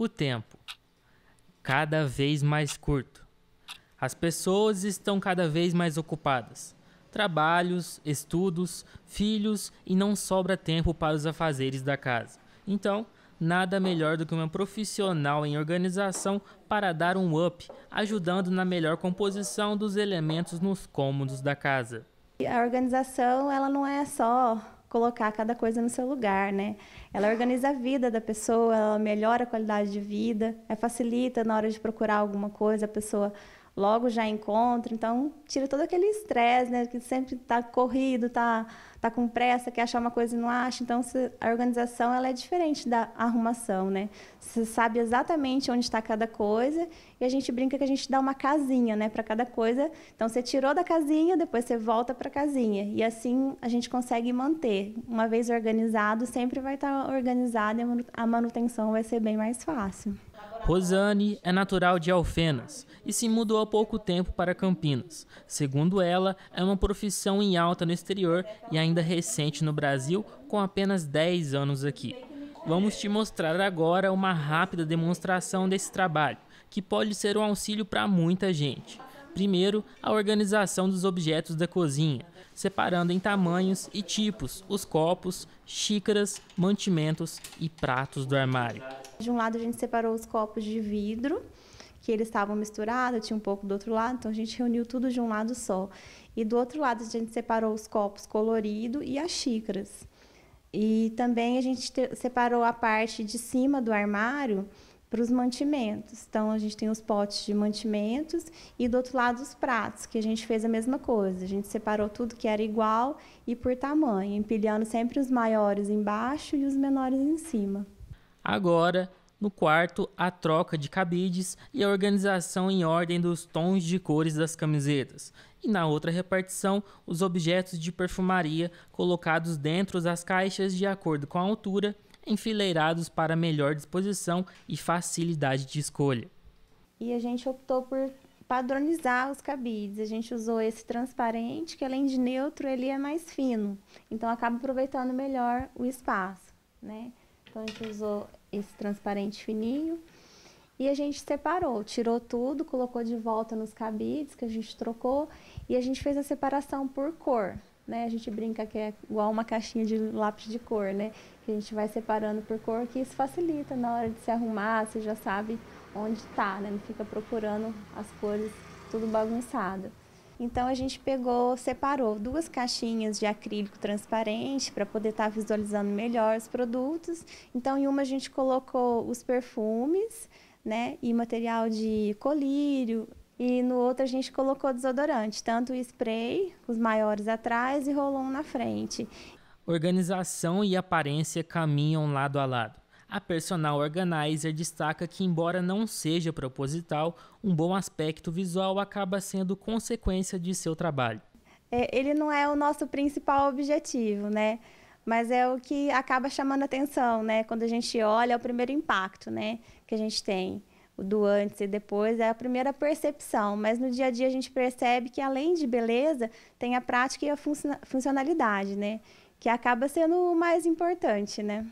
O tempo cada vez mais curto. As pessoas estão cada vez mais ocupadas. Trabalhos, estudos, filhos e não sobra tempo para os afazeres da casa. Então, nada melhor do que uma profissional em organização para dar um up, ajudando na melhor composição dos elementos nos cômodos da casa. A organização, ela não é só colocar cada coisa no seu lugar, né? Ela organiza a vida da pessoa, ela melhora a qualidade de vida, é, facilita na hora de procurar alguma coisa, a pessoa logo já encontro, então tira todo aquele estresse, né, que sempre está corrido, está tá com pressa, quer achar uma coisa e não acha, então se, a organização ela é diferente da arrumação, né? Você sabe exatamente onde está cada coisa e a gente brinca que a gente dá uma casinha, né, para cada coisa. Então você tirou da casinha, depois você volta para a casinha e assim a gente consegue manter. Uma vez organizado, sempre vai estar tá organizado e a manutenção vai ser bem mais fácil. Rosane é natural de Alfenas e se mudou há pouco tempo para Campinas. Segundo ela, é uma profissão em alta no exterior e ainda recente no Brasil, com apenas 10 anos aqui. Vamos te mostrar agora uma rápida demonstração desse trabalho, que pode ser um auxílio para muita gente. Primeiro, a organização dos objetos da cozinha, separando em tamanhos e tipos os copos, xícaras, mantimentos e pratos do armário. De um lado, a gente separou os copos de vidro, que eles estavam misturados, tinha um pouco do outro lado, então a gente reuniu tudo de um lado só. E do outro lado, a gente separou os copos colorido e as xícaras. E também a gente separou a parte de cima do armário, para os mantimentos. Então, a gente tem os potes de mantimentos e do outro lado os pratos, que a gente fez a mesma coisa. A gente separou tudo que era igual e por tamanho, empilhando sempre os maiores embaixo e os menores em cima. Agora, no quarto, a troca de cabides e a organização em ordem dos tons de cores das camisetas. E na outra repartição, os objetos de perfumaria colocados dentro das caixas de acordo com a altura enfileirados para melhor disposição e facilidade de escolha. E a gente optou por padronizar os cabides. A gente usou esse transparente, que além de neutro, ele é mais fino. Então acaba aproveitando melhor o espaço, né? Então a gente usou esse transparente fininho e a gente separou, tirou tudo, colocou de volta nos cabides que a gente trocou e a gente fez a separação por cor né? A gente brinca que é igual uma caixinha de lápis de cor, né? Que a gente vai separando por cor, que isso facilita na hora de se arrumar, você já sabe onde está, né? Não fica procurando as cores tudo bagunçado. Então a gente pegou, separou duas caixinhas de acrílico transparente para poder estar tá visualizando melhor os produtos. Então em uma a gente colocou os perfumes, né, e material de colírio, e no outro a gente colocou desodorante, tanto o spray, os maiores atrás, e rolou um na frente. Organização e aparência caminham lado a lado. A personal organizer destaca que, embora não seja proposital, um bom aspecto visual acaba sendo consequência de seu trabalho. É, ele não é o nosso principal objetivo, né? Mas é o que acaba chamando atenção, né? Quando a gente olha é o primeiro impacto, né, que a gente tem o do antes e depois, é a primeira percepção. Mas no dia a dia a gente percebe que além de beleza, tem a prática e a funcionalidade, né? Que acaba sendo o mais importante, né?